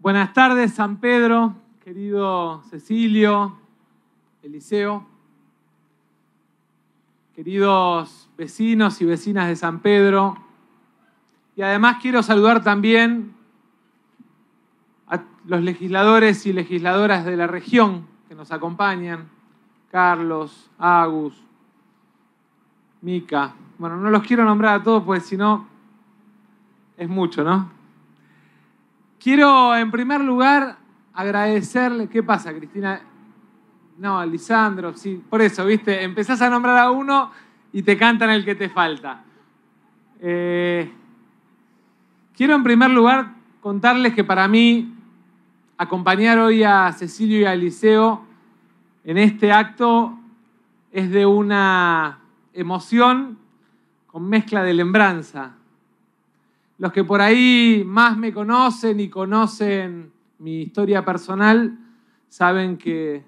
Buenas tardes, San Pedro, querido Cecilio, Eliseo, queridos vecinos y vecinas de San Pedro. Y además quiero saludar también a los legisladores y legisladoras de la región que nos acompañan, Carlos, Agus, Mica. Bueno, no los quiero nombrar a todos, pues si no, es mucho, ¿no? Quiero en primer lugar agradecerle. ¿Qué pasa, Cristina? No, Lisandro, sí. Por eso, viste, empezás a nombrar a uno y te cantan el que te falta. Eh, quiero en primer lugar contarles que para mí acompañar hoy a Cecilio y a Eliseo en este acto es de una emoción con mezcla de lembranza, los que por ahí más me conocen y conocen mi historia personal, saben que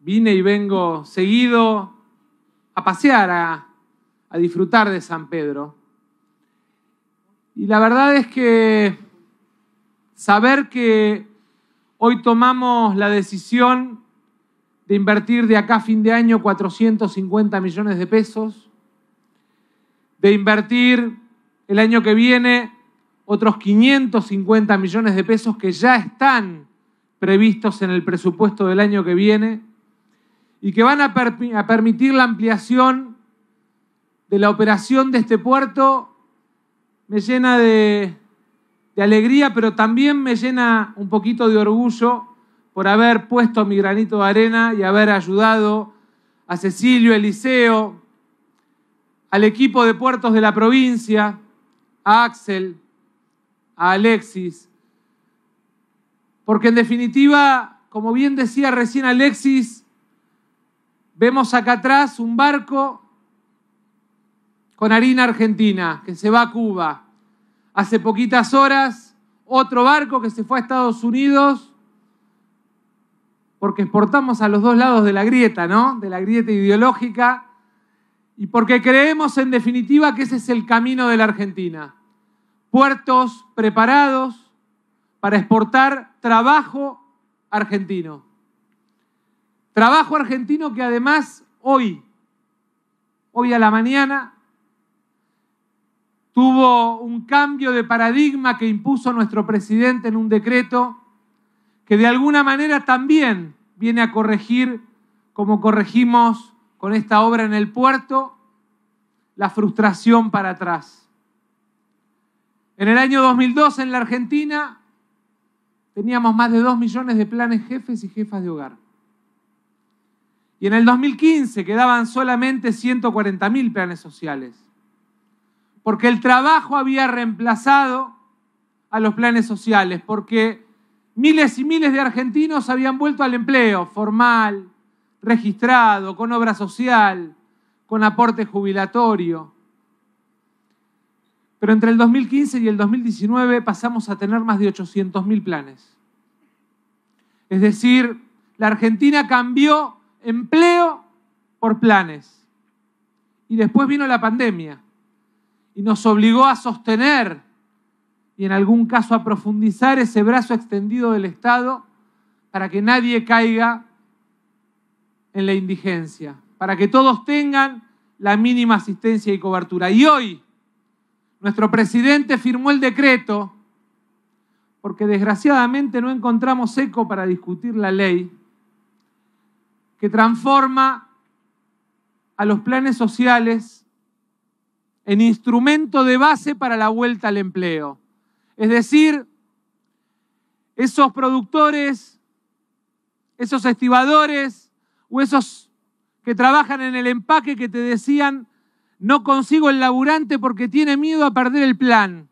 vine y vengo seguido a pasear, a, disfrutar de San Pedro. Y la verdad es que saber que hoy tomamos la decisión de invertir de acá a fin de año 450 millones de pesos, de invertir el año que viene otros 550 millones de pesos que ya están previstos en el presupuesto del año que viene y que van a, permitir la ampliación de la operación de este puerto, me llena de, de alegría, pero también me llena un poquito de orgullo por haber puesto mi granito de arena y haber ayudado a Cecilio, Eliseo, al equipo de puertos de la provincia, a Axel, a Alexis, porque en definitiva, como bien decía recién Alexis, vemos acá atrás un barco con harina argentina que se va a Cuba. Hace poquitas horas, otro barco que se fue a Estados Unidos porque exportamos a los dos lados de la grieta, ¿no? De la grieta ideológica y porque creemos en definitiva que ese es el camino de la Argentina. Puertos preparados para exportar trabajo argentino. Trabajo argentino que además hoy, hoy a la mañana, tuvo un cambio de paradigma que impuso nuestro presidente en un decreto que de alguna manera también viene a corregir como corregimos con esta obra en el puerto, la frustración para atrás. En el año 2002 en la Argentina teníamos más de 2 millones de planes jefes y jefas de hogar. Y en el 2015 quedaban solamente 140 mil planes sociales, porque el trabajo había reemplazado a los planes sociales, porque miles y miles de argentinos habían vuelto al empleo formal, registrado, con obra social, con aporte jubilatorio. Pero entre el 2015 y el 2019 pasamos a tener más de 800.000 planes. Es decir, la Argentina cambió empleo por planes. Y después vino la pandemia y nos obligó a sostener y en algún caso a profundizar ese brazo extendido del Estado para que nadie caiga en la indigencia, para que todos tengan la mínima asistencia y cobertura. Y hoy nuestro presidente firmó el decreto porque desgraciadamente no encontramos eco para discutir la ley que transforma a los planes sociales en instrumento de base para la vuelta al empleo. Es decir, esos productores, esos estibadores, o esos que trabajan en el empaque que te decían, no consigo el laburante porque tiene miedo a perder el plan.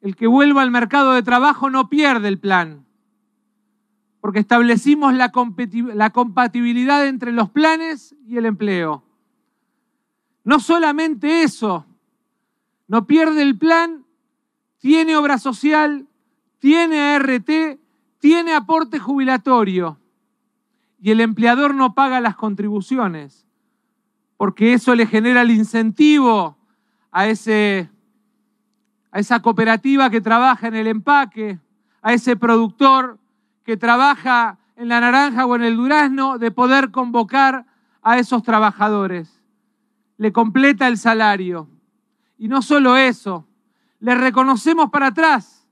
El que vuelva al mercado de trabajo no pierde el plan, porque establecimos la, compatibilidad entre los planes y el empleo. No solamente eso, no pierde el plan, tiene obra social, tiene ART, tiene aporte jubilatorio y el empleador no paga las contribuciones, porque eso le genera el incentivo a, ese, a esa cooperativa que trabaja en el empaque, a ese productor que trabaja en la naranja o en el durazno, de poder convocar a esos trabajadores. Le completa el salario. Y no solo eso, le reconocemos para atrás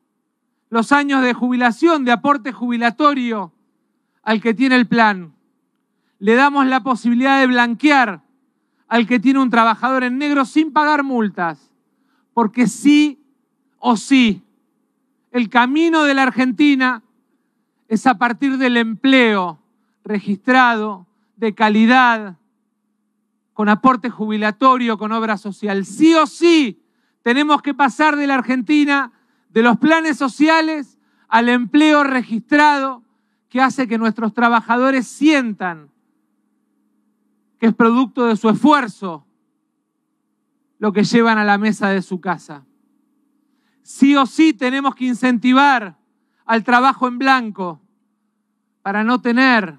los años de jubilación, de aporte jubilatorio, al que tiene el plan. Le damos la posibilidad de blanquear al que tiene un trabajador en negro sin pagar multas. Porque sí o sí, el camino de la Argentina es a partir del empleo registrado, de calidad, con aporte jubilatorio, con obra social. Sí o sí, tenemos que pasar de la Argentina, de los planes sociales, al empleo registrado, que hace que nuestros trabajadores sientan que es producto de su esfuerzo lo que llevan a la mesa de su casa. Sí o sí tenemos que incentivar al trabajo en blanco para no tener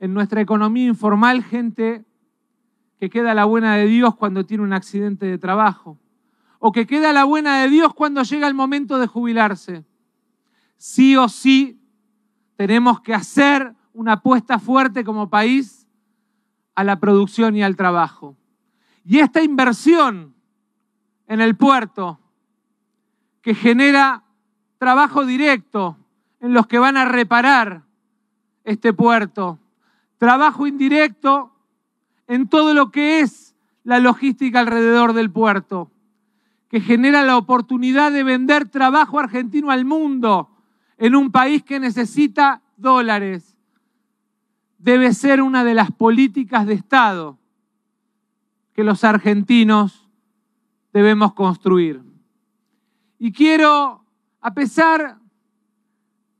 en nuestra economía informal gente que queda la buena de Dios cuando tiene un accidente de trabajo o que queda la buena de Dios cuando llega el momento de jubilarse. Sí o sí tenemos que hacer una apuesta fuerte como país a la producción y al trabajo. Y esta inversión en el puerto que genera trabajo directo en los que van a reparar este puerto, trabajo indirecto en todo lo que es la logística alrededor del puerto, que genera la oportunidad de vender trabajo argentino al mundo, en un país que necesita dólares debe ser una de las políticas de Estado que los argentinos debemos construir. Y quiero, a pesar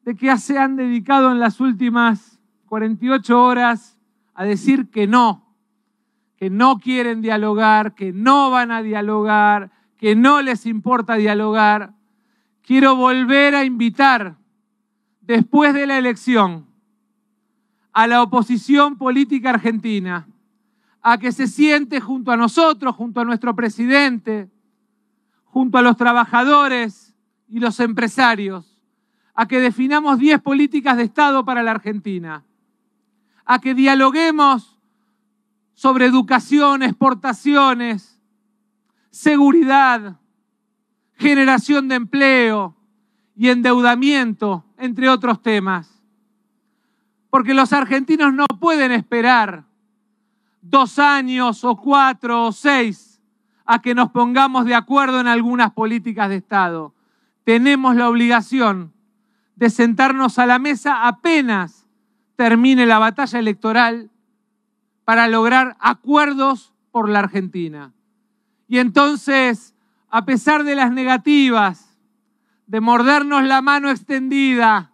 de que se han dedicado en las últimas 48 horas a decir que no, que no quieren dialogar, que no van a dialogar, que no les importa dialogar, quiero volver a invitar después de la elección a la oposición política argentina a que se siente junto a nosotros, junto a nuestro presidente, junto a los trabajadores y los empresarios, a que definamos 10 políticas de Estado para la Argentina, a que dialoguemos sobre educación, exportaciones, seguridad, generación de empleo, y endeudamiento, entre otros temas. Porque los argentinos no pueden esperar dos años o cuatro o seis a que nos pongamos de acuerdo en algunas políticas de Estado. Tenemos la obligación de sentarnos a la mesa apenas termine la batalla electoral para lograr acuerdos por la Argentina. Y entonces, a pesar de las negativas de mordernos la mano extendida,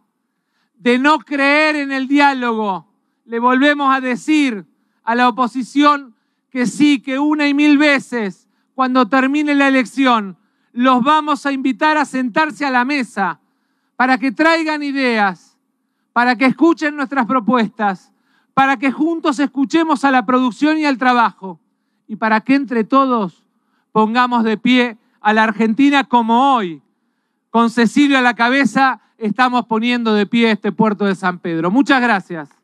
de no creer en el diálogo, le volvemos a decir a la oposición que sí, que una y mil veces, cuando termine la elección, los vamos a invitar a sentarse a la mesa para que traigan ideas, para que escuchen nuestras propuestas, para que juntos escuchemos a la producción y al trabajo y para que entre todos pongamos de pie a la Argentina como hoy con Cecilio a la cabeza, estamos poniendo de pie este puerto de San Pedro. Muchas gracias.